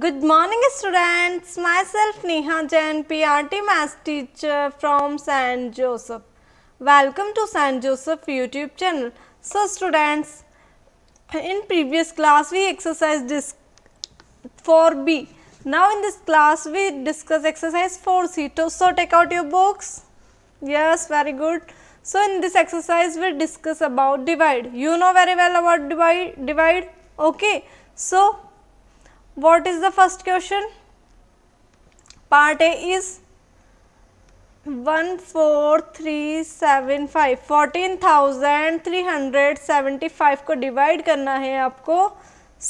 Good morning students, myself Neha Jain, PRT Maths teacher from San Joseph. Welcome to San Joseph YouTube channel. So students, in previous class we exercised this 4B. Now in this class we discuss exercise 4C. So take out your books. Yes, very good. So in this exercise we discuss about divide. You know very well about divide, divide. Okay. So what is the first question part a is 14375 14375 को divide करना है आपको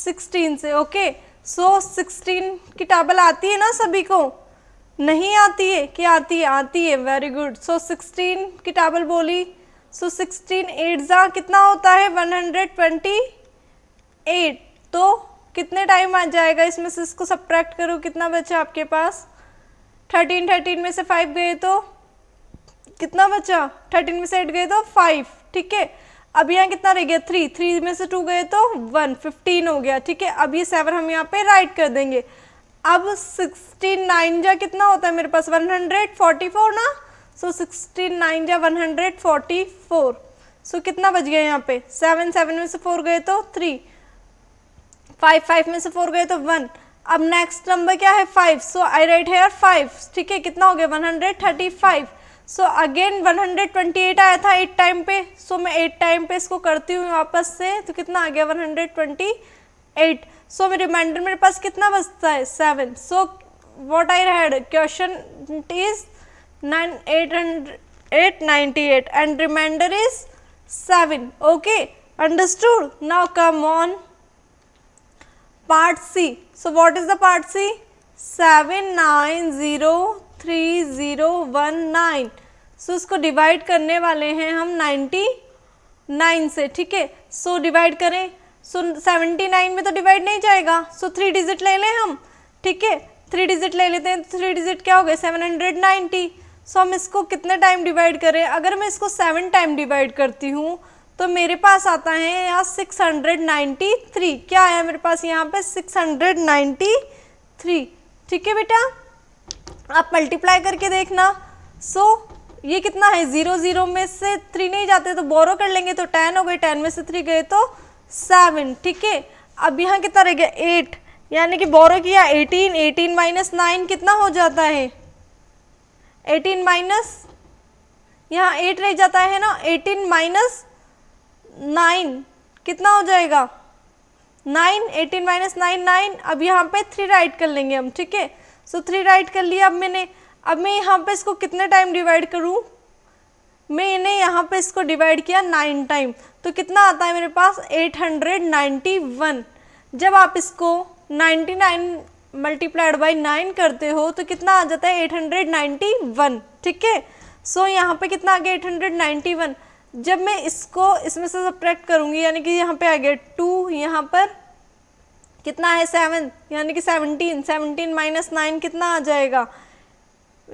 16 से okay so sixteen की table आती है ना सभी को नहीं आती है कि आती है आती है वेरी गुड सो सिक्सटीन की टेबल बोली सो सिक्सटीन एट कितना होता है वन हंड्रेड ट्वेंटी एट तो कितने टाइम आ जाएगा इसमें से इसको सब्ट्रैक्ट करो कितना बचा आपके पास थर्टीन थर्टीन में से फाइव गए तो कितना बचा थर्टीन में से एट गए तो फाइव ठीक है अब यहाँ कितना रह गया थ्री थ्री में से टू गए तो वन फिफ्टीन हो गया ठीक है अब ये सेवन हम यहाँ पे राइट कर देंगे अब सिक्सटीन नाइन जा कितना होता है मेरे पास वन हंड्रेड फोर्टी फोर ना सो सिक्सटीन नाइन जा one hundred forty four so कितना बच गया यहाँ पे सेवन सेवन में से फोर गए तो थ्री फाइव फाइव में से फोर गए तो वन अब नेक्स्ट नंबर क्या है five so I write here five ठीक है कितना हो गया one hundred thirty five so again one hundred twenty eight आया था एट टाइम पे सो so, मैं एट टाइम पे इसको करती हूँ वापस से तो कितना आ गया one hundred twenty eight so मेरे रिमाइंडर मेरे पास कितना बचता है seven so what I had question is nine eight hundred eight ninety eight and remainder is seven okay understood now come on part C so is part C seven nine zero three zero one nine so इसको divide करने वाले हैं हम ninety nine से ठीक है so divide करें so seventy nine में तो डिवाइड नहीं जाएगा सो थ्री डिजिट ले लें हम ठीक है थ्री डिजिट ले लेते हैं तो थ्री डिजिट क्या हो गए नाइन्टी सो हम इसको कितने टाइम डिवाइड करें अगर मैं इसको सेवन टाइम डिवाइड करती हूँ तो मेरे पास आता है यहाँ 693 क्या आया मेरे पास यहाँ पे 693 ठीक है बेटा आप मल्टीप्लाई करके देखना सो so, ये कितना है ज़ीरो ज़ीरो में से थ्री नहीं जाते तो बोरो कर लेंगे तो टेन हो गए टेन में से थ्री गए तो सेवन ठीक है अब यहाँ कितना रह गया एट यानी कि बोरो किया एटीन एटीन माइनस नाइन कितना हो जाता है एटीन माइनस यहाँ एट रह जाता है ना एटीन माइनस नाइन कितना हो जाएगा nine eighteen minus nine nine अब यहाँ पे थ्री राइट कर लेंगे हम ठीक है सो थ्री राइट कर लिया अब मैंने अब मैं यहाँ पे इसको कितने टाइम डिवाइड करूँ मैंने यहाँ पे इसको डिवाइड किया नाइन टाइम तो कितना आता है मेरे पास एट हंड्रेड नाइन्टी वन जब आप इसको ninety nine multiplied by nine करते हो तो कितना आ जाता है एट हंड्रेड नाइन्टी वन ठीक है सो यहाँ पे कितना आ गया एट हंड्रेड नाइन्टी वन जब मैं इसको इसमें से सब्ट्रैक्ट करूँगी यानी कि यहाँ पे आ गया टू यहाँ पर कितना है सेवन यानी कि सेवनटीन सेवनटीन माइनस नाइन कितना आ जाएगा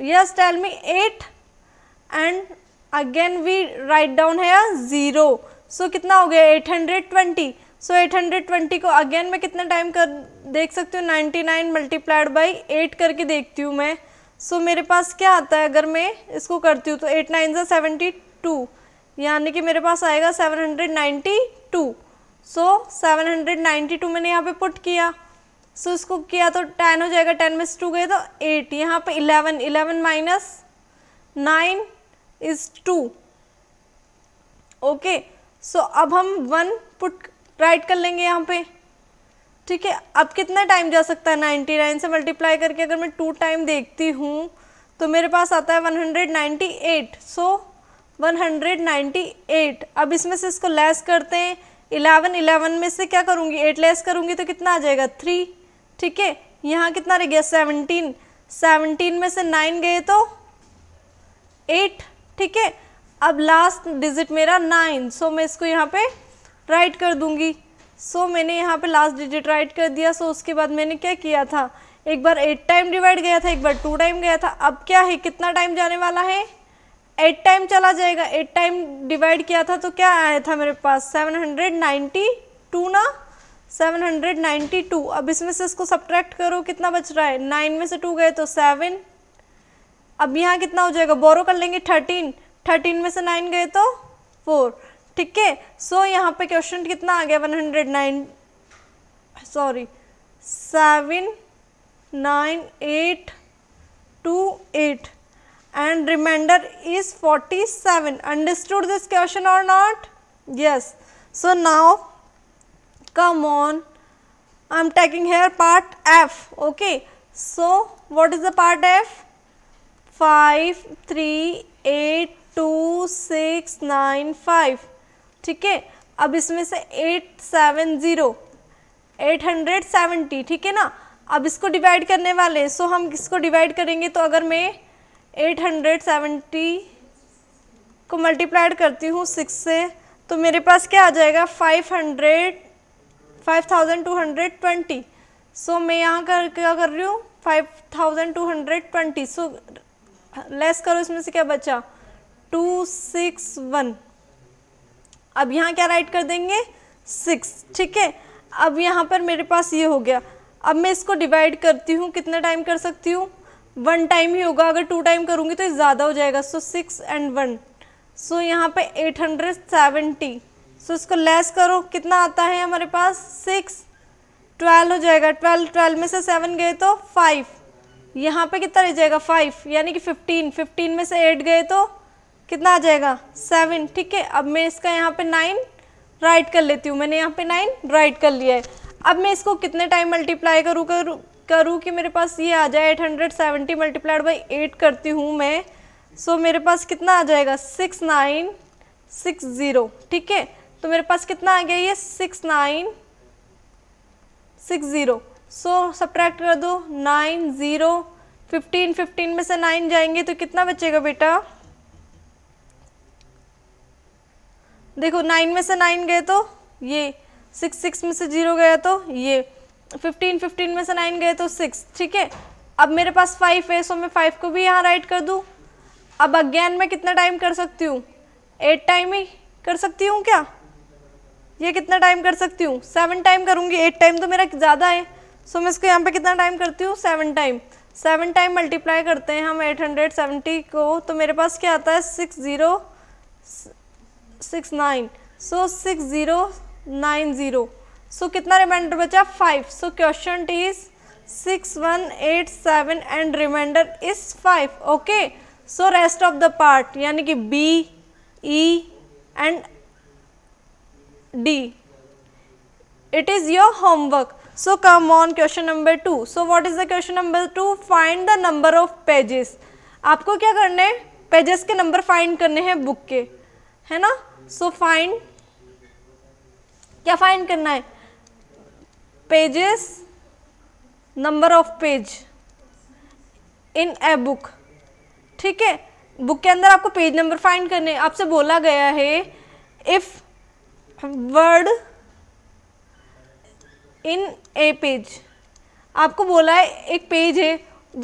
yes tell me eight and again we write down है ज़ीरो सो कितना हो गया eight hundred twenty so eight hundred twenty को अगेन मैं कितना टाइम कर देख सकती हूँ ninety nine multiplied by eight करके देखती हूँ मैं सो so, मेरे पास क्या आता है अगर मैं इसको करती हूँ तो एट नाइन ज़ा सेवेंटी टू यानी कि मेरे पास आएगा 792 सो so, 792 मैंने यहाँ पे पुट किया सो so, इसको किया तो 10 हो जाएगा 10 में से टू गए तो 8 यहाँ पे 11 11 minus nine is two okay so अब हम वन पुट राइट कर लेंगे यहाँ पे ठीक है अब कितना टाइम जा सकता है नाइन्टी नाइन से मल्टीप्लाई करके अगर मैं टू टाइम देखती हूँ तो मेरे पास आता है one hundred ninety eight so 198 अब इसमें से इसको लेस करते हैं 11 11 में से क्या करूँगी 8 लेस करूँगी तो कितना आ जाएगा 3 ठीक है यहाँ कितना रह गया 17 17 में से 9 गए तो 8 ठीक है अब लास्ट डिजिट मेरा 9 सो मैं इसको यहाँ पे राइट कर दूँगी सो मैंने यहाँ पे लास्ट डिजिट राइट कर दिया सो उसके बाद मैंने क्या किया था एक बार एट टाइम डिवाइड गया था एक बार टू टाइम गया था अब क्या है कितना टाइम जाने वाला है एट टाइम चला जाएगा एट टाइम डिवाइड किया था तो क्या आया था मेरे पास सेवन हंड्रेड नाइन्टी टू ना सेवन हंड्रेड नाइन्टी टू अब इसमें से इसको सब्ट्रैक्ट करो कितना बच रहा है नाइन में से टू गए तो सेवन अब यहाँ कितना हो जाएगा बोरो कर लेंगे थर्टीन थर्टीन में से नाइन गए तो फोर ठीक है सो यहाँ पे क्वेश्चन कितना आ गया one hundred nine sorry seven nine eight two eight and remainder is 47. Understood this question or not? Yes. So, now come on I am taking here part F. Okay. So, what is the part F? 5, 3, 8, 2, 6, 9, 5. ठीक है अब इसमें से eight eight seven zero hundred seventy ठीक है ना अब इसको डिवाइड करने वाले हैं सो हम इसको डिवाइड करेंगे तो अगर मैं 870 को मल्टीप्लाइड करती हूँ सिक्स से तो मेरे पास क्या आ जाएगा five hundred five thousand two hundred twenty so मैं यहाँ कर क्या कर रही हूँ five thousand two hundred twenty so less करो इसमें से क्या बचा टू सिक्स वन अब यहाँ क्या राइट कर देंगे सिक्स ठीक है अब यहाँ पर मेरे पास ये हो गया अब मैं इसको डिवाइड करती हूँ कितना टाइम कर सकती हूँ वन टाइम ही होगा अगर टू टाइम करूँगी तो ये ज़्यादा हो जाएगा so six and one so यहाँ पे एट हंड्रेड सेवेंटी सो इसको लेस करो कितना आता है हमारे पास सिक्स ट्वेल्व हो जाएगा ट्वेल्व ट्वेल्व में से सेवन गए तो फाइव यहाँ पे कितना रह जाएगा फाइव यानी कि फिफ्टीन फिफ्टीन में से एट गए तो कितना आ जाएगा सेवन ठीक है अब मैं इसका यहाँ पे नाइन राइट कर लेती हूँ मैंने यहाँ पे नाइन राइट कर लिया है अब मैं इसको कितने टाइम मल्टीप्लाई करूँ करूँ करूँ कि मेरे पास ये आ जाए eight hundred seventy multiplied by eight करती हूँ मैं सो so, मेरे पास कितना आ जाएगा सिक्स नाइन सिक्स ज़ीरो ठीक है तो मेरे पास कितना आ गया ये six nine six zero so subtract कर दो नाइन ज़ीरो फिफ्टीन फिफ्टीन में से नाइन जाएंगे तो कितना बचेगा बेटा देखो नाइन में से नाइन गए तो ये सिक्स सिक्स में से जीरो गया तो ये फिफ्टीन फिफ्टीन में से नाइन गए तो सिक्स ठीक है अब मेरे पास फाइव है सो मैं फाइव को भी यहाँ राइट कर दूँ अब अगेन में कितना टाइम कर सकती हूँ एट टाइम ही कर सकती हूँ क्या ये कितना टाइम कर सकती हूँ सेवन टाइम करूँगी एट टाइम तो मेरा ज़्यादा है सो मैं इसको यहाँ पे कितना टाइम करती हूँ seven time seven time multiply करते हैं हम एट हंड्रेड सेवेंटी को तो मेरे पास क्या आता है six zero six nine so six zero nine zero so कितना रिमाइंडर बचा five so question is six one eight seven and remainder is five okay so rest of the part यानी कि B E and D it is your homework so come on question number two so what is the question number two find the number of pages आपको क्या करने है pages के number find करने हैं book के है ना सो so फाइंड क्या फाइंड करना है pages number of page in a book ठीक है बुक के अंदर आपको पेज नंबर फाइंड करने आपसे बोला गया है if word in a page आपको बोला है एक पेज है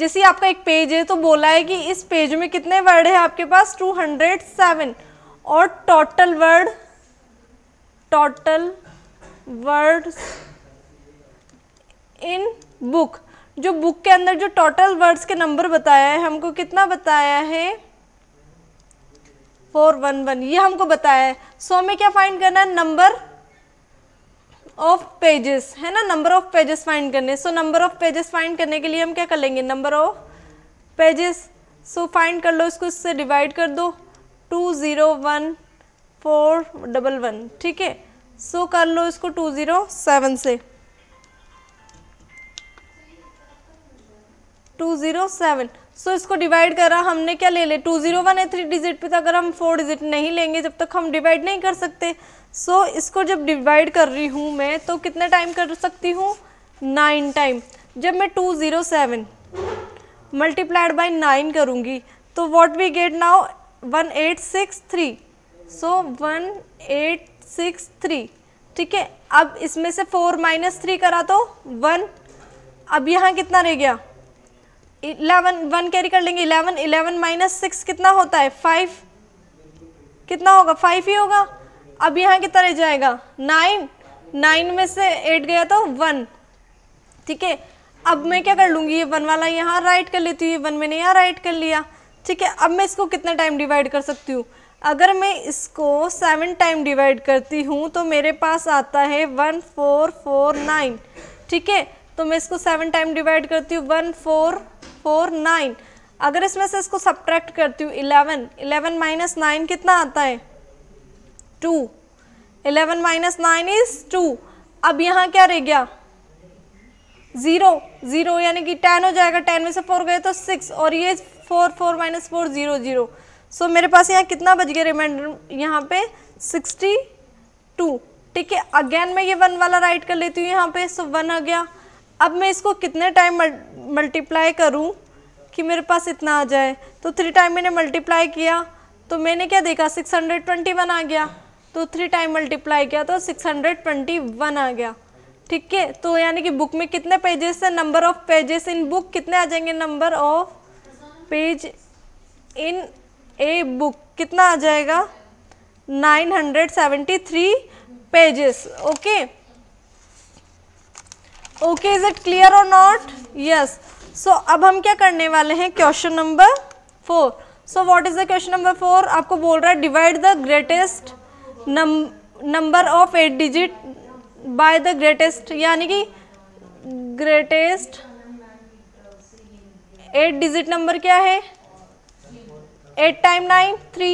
जैसे आपका एक पेज है तो बोला है कि इस पेज में कितने वर्ड है आपके पास टू हंड्रेड सेवन और total word total words in book जो बुक के अंदर जो टोटल वर्ड्स के नंबर बताया है हमको कितना बताया है फोर वन वन ये हमको बताया है सो हमें क्या फाइंड करना है नंबर ऑफ पेजेस है ना नंबर ऑफ पेजेस फाइंड करने so number of pages find करने के लिए हम क्या कर लेंगे number of pages so find कर लो इसको इससे डिवाइड कर दो two zero one four double one ठीक है सो कर लो इसको टू ज़ीरो सेवन से टू जीरो सेवन सो इसको डिवाइड करा हमने क्या ले ले टू जीरो वन है थ्री डिजिट पे तो अगर हम फोर डिजिट नहीं लेंगे जब तक हम डिवाइड नहीं कर सकते सो so, इसको जब डिवाइड कर रही हूँ मैं तो कितना टाइम कर सकती हूँ नाइन टाइम जब मैं two zero seven multiplied by nine करूँगी तो what we get now one eight six three so one eight six three ठीक है अब इसमें से फोर माइनस थ्री करा तो वन अब यहाँ कितना रह गया इलेवन वन कैरी कर लेंगे इलेवन इलेवन माइनस सिक्स कितना होता है फाइव कितना होगा फाइव ही होगा अब यहाँ कितना रह जाएगा नाइन नाइन में से एट गया तो वन ठीक है अब मैं क्या कर लूँगी ये वन वाला यहाँ राइट कर लेती हूँ ये वन मैंने यहाँ राइट कर लिया ठीक है अब मैं इसको कितना टाइम डिवाइड कर सकती हूँ अगर मैं इसको सेवन टाइम डिवाइड करती हूँ तो मेरे पास आता है वन फोर फोर नाइन ठीक है तो मैं इसको सेवन टाइम डिवाइड करती हूँ वन फोर फोर नाइन अगर इसमें से इसको सब्ट्रैक्ट करती हूँ इलेवन इलेवन माइनस नाइन कितना आता है two eleven minus nine is two अब यहाँ क्या रह गया ज़ीरो ज़ीरो यानी कि टेन हो जाएगा टेन में से फोर गए तो सिक्स और ये four four minus four zero zero so मेरे पास यहाँ कितना बच गया रिमाइंडर यहाँ पे सिक्सटी टू ठीक है अगेन मैं ये वन वाला राइट कर लेती हूँ यहाँ पे सो वन आ गया अब मैं इसको कितने टाइम मल्टीप्लाई करूँ कि मेरे पास इतना आ जाए तो थ्री टाइम मैंने मल्टीप्लाई किया तो मैंने क्या देखा सिक्स हंड्रेड ट्वेंटी वन आ गया तो थ्री टाइम मल्टीप्लाई किया तो सिक्स हंड्रेड ट्वेंटी वन आ गया ठीक है तो यानी कि बुक में कितने पेजेस है number of pages in book कितने आ जाएंगे number of page in a book कितना आ जाएगा 973 pages okay okay? Okay is it clear और नॉट यस सो अब हम क्या करने वाले हैं question number four so what is the question number four आपको बोल रहा है divide the greatest number of eight digit by the greatest यानी कि ग्रेटेस्ट एट डिजिट नंबर क्या है eight time nine three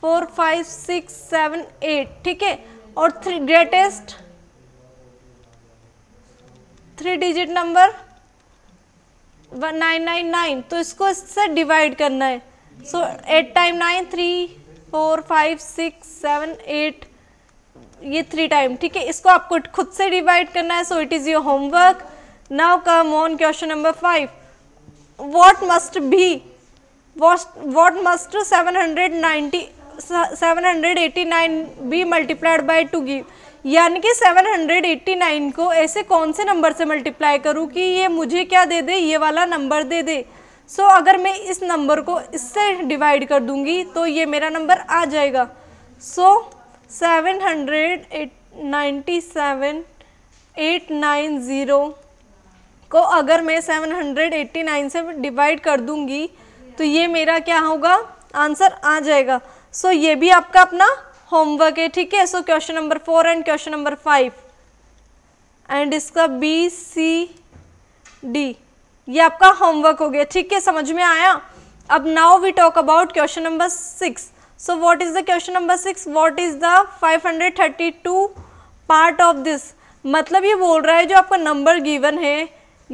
four five six seven eight ठीक है और three greatest three digit number one nine nine nine तो इसको इससे डिवाइड करना है so eight time nine three four five six seven eight ये थ्री टाइम ठीक है इसको आपको खुद से डिवाइड करना है so it is your homework now come on question number five what must भी what must seven hundred ninety seven hundred eighty nine be multiplied by two give यानी कि 789 को ऐसे कौन से नंबर से मल्टीप्लाई करूँ कि ये मुझे क्या दे दे ये वाला नंबर दे दे सो so, अगर मैं इस नंबर को इससे डिवाइड कर दूँगी तो ये मेरा नंबर आ जाएगा so seven hundred eight ninety seven eight nine zero को अगर मैं सेवन हंड्रेड एट्टी नाइन से डिवाइड कर दूँगी तो ये मेरा क्या होगा आंसर आ जाएगा सो so, ये भी आपका अपना होमवर्क है ठीक है so question number four and question number five and इसका बी सी डी ये आपका होमवर्क हो गया ठीक है समझ में आया अब now we talk about question number six the question number six what is the five hundred thirty 532 part of this मतलब ये बोल रहा है जो आपका नंबर गिवन है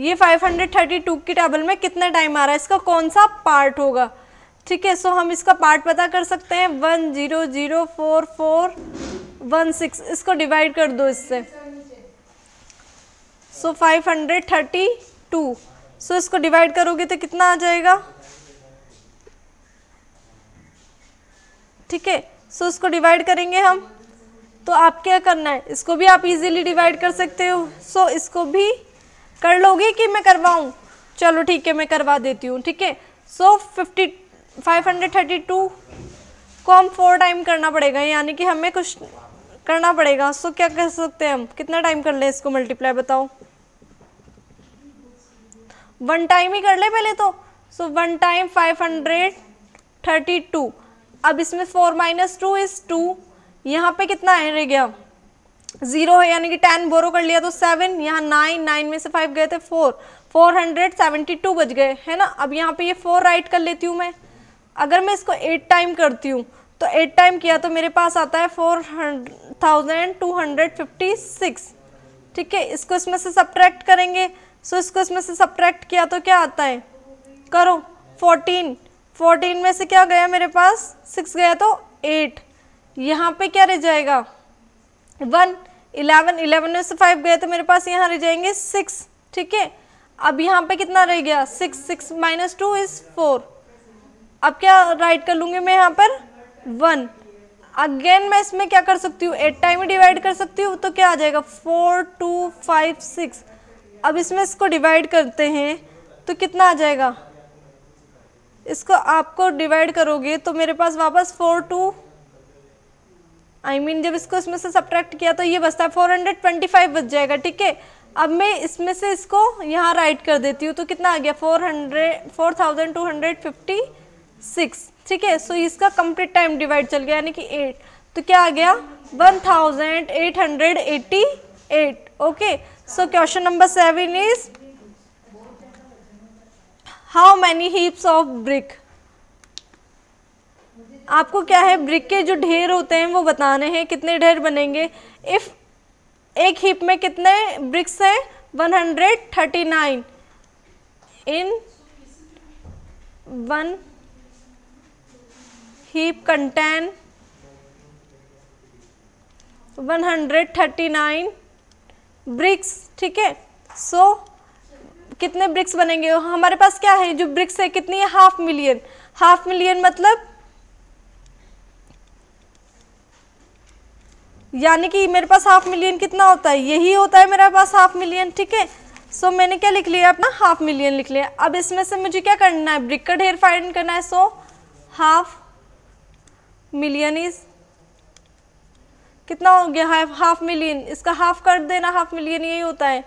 ये 532 की टेबल में कितना टाइम आ रहा है इसका कौन सा पार्ट होगा ठीक है सो हम इसका पार्ट पता कर सकते हैं one zero zero four four one six इसको डिवाइड कर दो इससे so five hundred thirty two so इसको डिवाइड करोगे तो कितना आ जाएगा ठीक है सो इसको डिवाइड करेंगे हम तो आप क्या करना है इसको भी आप इजीली डिवाइड कर सकते हो सो so, इसको भी कर लोगे कि मैं करवाऊँ चलो ठीक है मैं करवा देती हूँ ठीक है so fifty five hundred thirty two को हम फोर टाइम करना पड़ेगा यानी कि हमें कुछ करना पड़ेगा सो क्या कह सकते हैं हम कितना टाइम कर ले इसको मल्टीप्लाई बताओ वन टाइम ही कर ले पहले तो so one time five hundred thirty two अब इसमें four minus two is two यहाँ पे कितना है रह गया ज़ीरो है यानी कि टेन बोरो कर लिया तो सेवन यहाँ नाइन नाइन में से फाइव गए थे four four hundred seventy two बज गए है ना अब यहाँ पे ये फोर राइट कर लेती हूँ मैं अगर मैं इसको एट टाइम करती हूँ तो एट टाइम किया तो मेरे पास आता है four thousand two hundred fifty six ठीक है इसको इसमें से सब्ट्रैक्ट करेंगे सो इसको इसमें से सब्ट्रैक्ट किया तो क्या आता है करो फोर्टीन फोर्टीन में से क्या गया मेरे पास सिक्स गया तो एट यहाँ पे क्या रह जाएगा वन इलेवन इलेवन में से फाइव गए तो मेरे पास यहाँ रह जाएंगे सिक्स ठीक है अब यहाँ पे कितना रह गया six six minus two is four अब क्या राइट कर लूँगी मैं यहाँ पर वन अगेन मैं इसमें क्या कर सकती हूँ एट टाइम ही डिवाइड कर सकती हूँ तो क्या आ जाएगा फोर टू फाइव सिक्स अब इसमें इसको डिवाइड करते हैं तो कितना आ जाएगा इसको आपको डिवाइड करोगे तो मेरे पास वापस फोर टू आई मीन जब इसको इसमें से सब्ट्रैक्ट किया तो ये बचता है फोर हंड्रेड ट्वेंटी फाइव बच जाएगा ठीक है अब मैं इसमें से इसको यहाँ राइट कर देती हूँ तो कितना आ गया four hundred four thousand two hundred fifty six ठीक है सो इसका कंप्लीट टाइम डिवाइड चल गया यानी कि एट तो क्या आ गया one thousand eight hundred eighty eight okay so question number seven is how many heaps of brick आपको क्या है ब्रिक के जो ढेर होते हैं वो बताने हैं कितने ढेर बनेंगे इफ़ एक हीप में कितने ब्रिक्स हैं 139 in one heap contain 139 bricks ठीक है सो कितने ब्रिक्स बनेंगे हमारे पास क्या है जो ब्रिक्स है कितनी है हाफ मिलियन हाफ मिलियन मतलब यानी कि मेरे पास हाफ मिलियन कितना होता है यही होता है मेरे पास हाफ मिलियन ठीक है सो so, मैंने क्या लिख लिया अपना हाफ मिलियन लिख लिया अब इसमें से मुझे क्या करना है ब्रिक का ढेर फाइंड करना है सो हाफ मिलियन इज कितना हो गया हाफ हाफ मिलियन इसका हाफ कर देना हाफ मिलियन यही होता है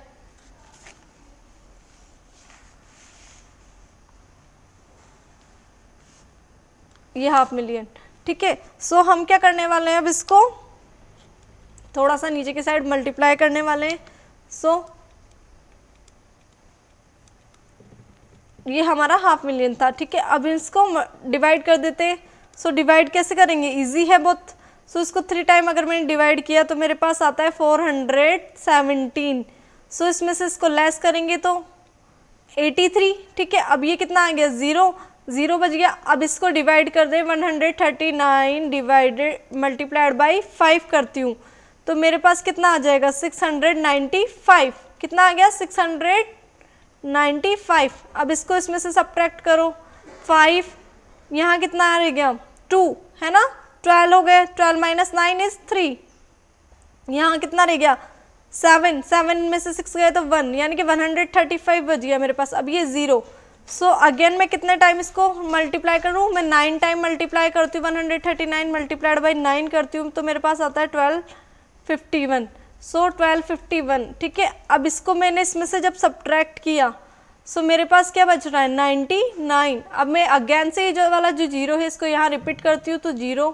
ये हाफ मिलियन ठीक है सो हम क्या करने वाले हैं अब इसको थोड़ा सा नीचे की साइड मल्टीप्लाई करने वाले हैं सो ये हमारा हाफ मिलियन था ठीक है अब इसको डिवाइड कर देते हैं सो so, डिवाइड कैसे करेंगे इजी है बहुत सो so, इसको थ्री टाइम अगर मैंने डिवाइड किया तो मेरे पास आता है फोर हंड्रेड सेवनटीन सो इसमें से इसको लेस करेंगे तो एटी थ्री ठीक है अब ये कितना आ गया ज़ीरो ज़ीरो बज गया अब इसको डिवाइड कर दें one hundred thirty nine divided multiplied by five करती हूँ तो मेरे पास कितना आ जाएगा सिक्स हंड्रेड नाइन्टी फाइव कितना आ गया सिक्स हंड्रेड नाइन्टी फाइव अब इसको इसमें से सब्ट्रैक्ट करो फाइव यहाँ कितना आ गया टू है ना ट्वेल्व हो गए twelve minus nine is three यहाँ कितना रह गया सेवन सेवन में से सिक्स गए तो वन यानी कि वन हंड्रेड थर्टी फाइव बज गया मेरे पास अब ये ज़ीरो सो अगेन मैं कितने टाइम इसको मल्टीप्लाई करूँ मैं नाइन टाइम मल्टीप्लाई करती हूँ one hundred thirty nine multiplied by nine करती हूँ तो मेरे पास आता है twelve fifty one so twelve fifty one ठीक है अब इसको मैंने इसमें से जब सब्ट्रैक्ट किया सो so, मेरे पास क्या बच रहा है नाइन्टी नाइन अब मैं अगेन से ये जो वाला जो जीरो है इसको यहाँ रिपीट करती हूँ तो जीरो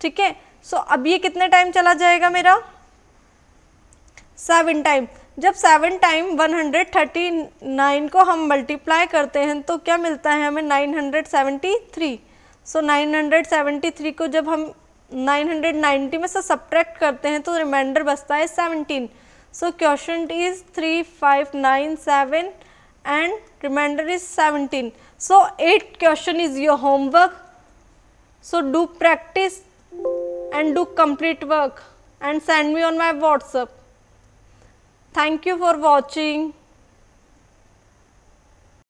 ठीक है सो अब ये कितने टाइम चला जाएगा मेरा सेवन टाइम जब seven time one hundred thirty nine को हम मल्टीप्लाई करते हैं तो क्या मिलता है हमें nine hundred seventy three so nine hundred seventy three को जब हम नाइन हंड्रेड नाइन्टी में से सब्ट्रैक्ट करते हैं तो रिमाइंडर बचता है seventeen so question is three five nine seven and remainder is 17. So, 8 question is your homework. So, do practice and do complete work and send me on my WhatsApp. Thank you for watching.